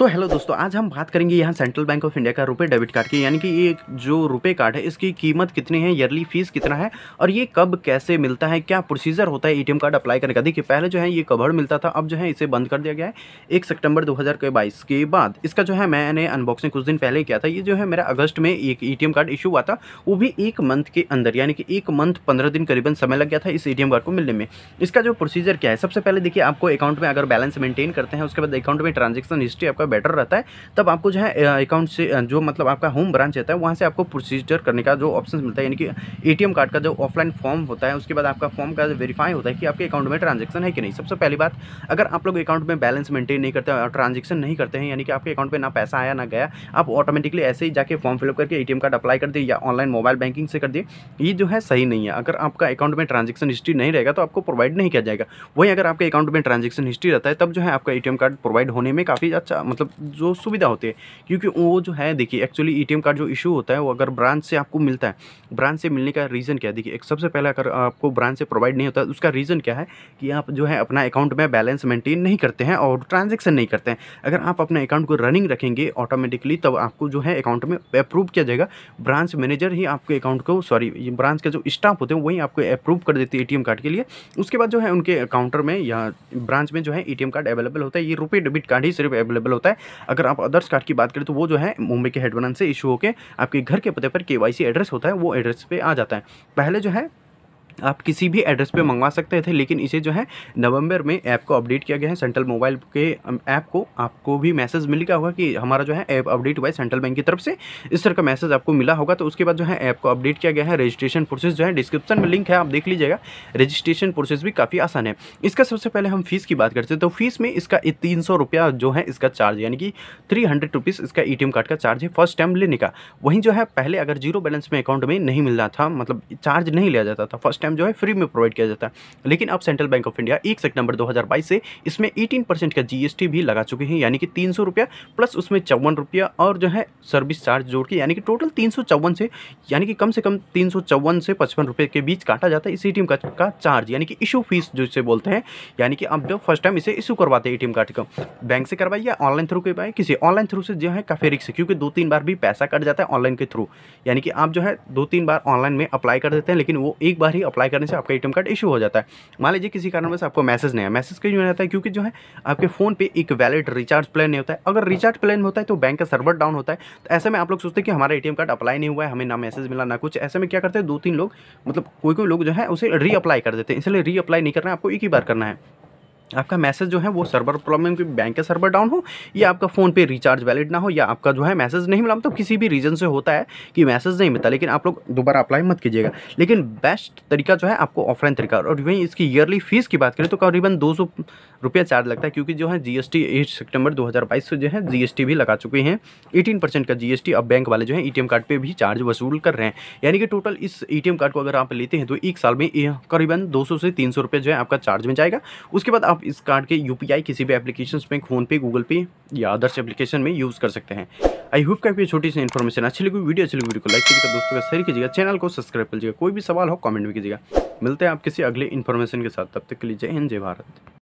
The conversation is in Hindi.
तो हेलो दोस्तों आज हम बात करेंगे यहाँ सेंट्रल बैंक ऑफ इंडिया का रुपए डेबिट कार्ड की यानी कि ये जो रुपए कार्ड है इसकी कीमत कितनी है ईयरली फीस कितना है और ये कब कैसे मिलता है क्या प्रोसीजर होता है एटीएम कार्ड अप्लाई करने का देखिए पहले जो है ये कवर मिलता था अब जो है इसे बंद कर दिया गया है एक सितंबर दो के बाद इसका जो है मैंने अनबॉक्सिंग कुछ दिन पहले किया था ये जो है मेरा अगस्त में एक ए कार्ड इशू हुआ था वो भी एक मंथ के अंदर यानी कि एक मंथ पंद्रह दिन करीबन समय लग गया था इस ए कार्ड को मिलने में इसका जो प्रोसीजर क्या है सबसे पहले देखिए आपको अकाउंट में अगर बैलेंस मेंटेन करते हैं उसके बाद अकाउंट में ट्रांजेक्शन हिस्ट्री आपका बेटर रहता है तब आपको जो है अकाउंट से जो मतलब आपका होम ब्रांच रहता है वहाँ से आपको प्रोसीजर करने का जो ऑप्शन मिलता है यानी कि ए कार्ड का जो ऑफलाइन फॉर्म होता है उसके बाद आपका फॉर्म का वेरीफाई होता है कि आपके अकाउंट में ट्रांजेक्शन है कि नहीं सबसे पहली बात अगर आप लोग अकाउंट में बैलेंस मेंटेन नहीं करते और ट्रांजेक्शन नहीं करते हैं यानी कि आपके अकाउंट में ना पैसा आया ना गया आप ऑटोमेटिकली ऐसे ही जाके फॉर्म फिलअप करके ए कार्ड अप्लाई कर दिए या ऑनलाइन मोबाइल बैंकिंग से कर दिए ये जो है सही नहीं है अगर आपका अकाउंट में ट्रांजेक्शन हिस्ट्री नहीं रहेगा तो आपको प्रोवाइड नहीं किया जाएगा वहीं अगर आपके अकाउंट में ट्रांजेक्शन हिस्ट्री रहता है तब जो है आपका ए कार्ड प्रोवाइड होने में काफ़ी अच्छा मतलब मतलब जो सुविधा होती है क्योंकि वो जो है देखिए एक्चुअली ए कार्ड जो इशू होता है वो अगर ब्रांच से आपको मिलता है ब्रांच से मिलने का रीज़न क्या है देखिए एक सबसे पहले अगर आपको ब्रांच से प्रोवाइड नहीं होता उसका रीज़न क्या है कि आप जो है अपना अकाउंट में बैलेंस मेंटेन नहीं करते हैं और ट्रांजेक्शन नहीं करते हैं अगर आप अपने अकाउंट को रनिंग रखेंगे ऑटोमेटिकली तब आपको जो है अकाउंट में अप्रूव किया जाएगा ब्रांच मैनेजर ही आपके अकाउंट को सॉरी ब्रांच के जो स्टाफ होते हैं वही आपको अप्रूव कर देती है ए कार्ड के लिए उसके बाद जो है उनके काउंटर में या ब्रांच में जो है ए कार्ड अवेलेबल होता है ये रुपये डेबिट कार्ड ही सिर्फ अवेलेबल होता है है अगर आप अदर्स कार्ड की बात करें तो वो जो है मुंबई के हेडवन से इशू होकर आपके घर के पते पर के एड्रेस होता है वो एड्रेस पर आ जाता है पहले जो है आप किसी भी एड्रेस पे मंगवा सकते थे लेकिन इसे जो है नवंबर में ऐप को अपडेट किया गया है सेंट्रल मोबाइल के ऐप को आपको भी मैसेज मिल गया होगा कि हमारा जो है ऐप अपडेट हुआ है सेंट्रल बैंक की तरफ से इस तरह का मैसेज आपको मिला होगा तो उसके बाद जो है ऐप को अपडेट किया गया है रजिस्ट्रेशन प्रोसेस जो है डिस्क्रिप्शन में लिंक है आप देख लीजिएगा रजिस्ट्रेशन प्रोसेस भी काफ़ी आसान है इसका सबसे पहले हम फीस की बात करते हैं तो फीस में इसका तीन सौ रुपया जो है इसका चार्ज यानी कि थ्री हंड्रेड रुपीज़ इसका ए कार्ड का चार्ज है फर्स्ट टाइम लेने का वहीं जो है पहले अगर जीरो बैलेंस में अकाउंट में नहीं मिल था मतलब चार्ज नहीं लिया जाता था फर्स्ट टाइम जो है फ्री में प्रोवाइड किया जाता है लेकिन अब सेंट्रल बैंक ऑफ इंडिया एक सेक्ट नंबर दो से इसमें एटीन का जीएसटी भी लगा चुके हैं यानी कि तीन रुपया प्लस उसमें चौवन रुपया और जो है सर्विस चार्ज जोड़ के यानी कि टोटल तीन से यानी कि कम से कम तीन से पचपन रुपये के बीच काटा जाता है इस ए का, का चार्ज यानी कि इशू फीस जो इसे बोलते हैं यानी कि आप जो फर्स्ट टाइम इसे इशू करवाते हैं ए कार्ड का बैंक से करवाइए या ऑनलाइन थ्रू करवाए किसी ऑनलाइन थ्रू से जो है काफ़ी रिक्स क्योंकि दो तीन बार भी पैसा कट जाता है ऑनलाइन के थ्रू यानी कि आप जो है दो तीन बार ऑनलाइन में अप्लाई कर देते हैं लेकिन वो एक बार ही अप्लाई करने से आपका ए कार्ड इशू हो जाता है मान लीजिए किसी कारण से आपको मैसेज नहीं है मैसेज क्यों नहीं आता है क्योंकि जो है आपके फ़ोन पर एक वैलिड रिचार्ज प्लान नहीं होता है अगर रिचार्ज प्लान होता है तो बैंक का सर्वर डाउन होता है तो ऐसे में आप लोग सोचते हैं कि हमारा ए कार्ड अप्लाई नहीं हुआ है हमें ना मैसेज मिला ना कुछ ऐसे में क्या करते हैं दो तीन लोग मतलब कोई कोई लोग जो है उसे रीअप्लाई कर देते हैं इसलिए रीअप्लाई नहीं करना है आपको एक ही बार करना है आपका मैसेज जो है वो सर्वर प्रॉब्लम क्योंकि बैंक का सर्वर डाउन हो या आपका फ़ोन पे रिचार्ज वैलिड ना हो या आपका जो है मैसेज नहीं मिला मतलब किसी भी रीज़न से होता है कि मैसेज नहीं मिलता लेकिन आप लोग दोबारा अप्लाई मत कीजिएगा लेकिन बेस्ट तरीका जो है आपको ऑफलाइन तरीका और वहीं इसकी ईयरली फीस की बात करें तो करीबन दो सौ रुपया चार्ज लगता है क्योंकि जो है जी एस टी एट सितंबर दो हज़ार बाईस से जो है जी एस टी भी लगा चुके हैं एटीन परसेंट का जी एस टी अब बैंक वाले जो है ए टी एम कार्ड पर भी चार्ज वसूल कर रहे हैं यानी कि टोटल इस ए टी एम कार्ड को अगर आप लेते हैं तो एक साल में करीबन दो सौ से तीन सौ रुपये जो है आपका चार्ज में जाएगा उसके बाद आप आप इस कार्ड के यू किसी भी एप्लीकेशन में फोन पे गूगल पे या अदर्स एप्लीकेशन में यूज़ कर सकते हैं आई होप का छोटी सी इन्फॉर्मेशन अच्छी लगी वीडियो अच्छी लगी वीडियो को लाइक कीजिएगा दोस्तों का शेयर कीजिएगा चैनल को सब्सक्राइब लीजिएगा कोई भी सवाल हो कमेंट भी कीजिएगा मिलते हैं आप किसी अगले इन्फॉर्मेशन के साथ तब तक के लिए जय हिंद जय भारत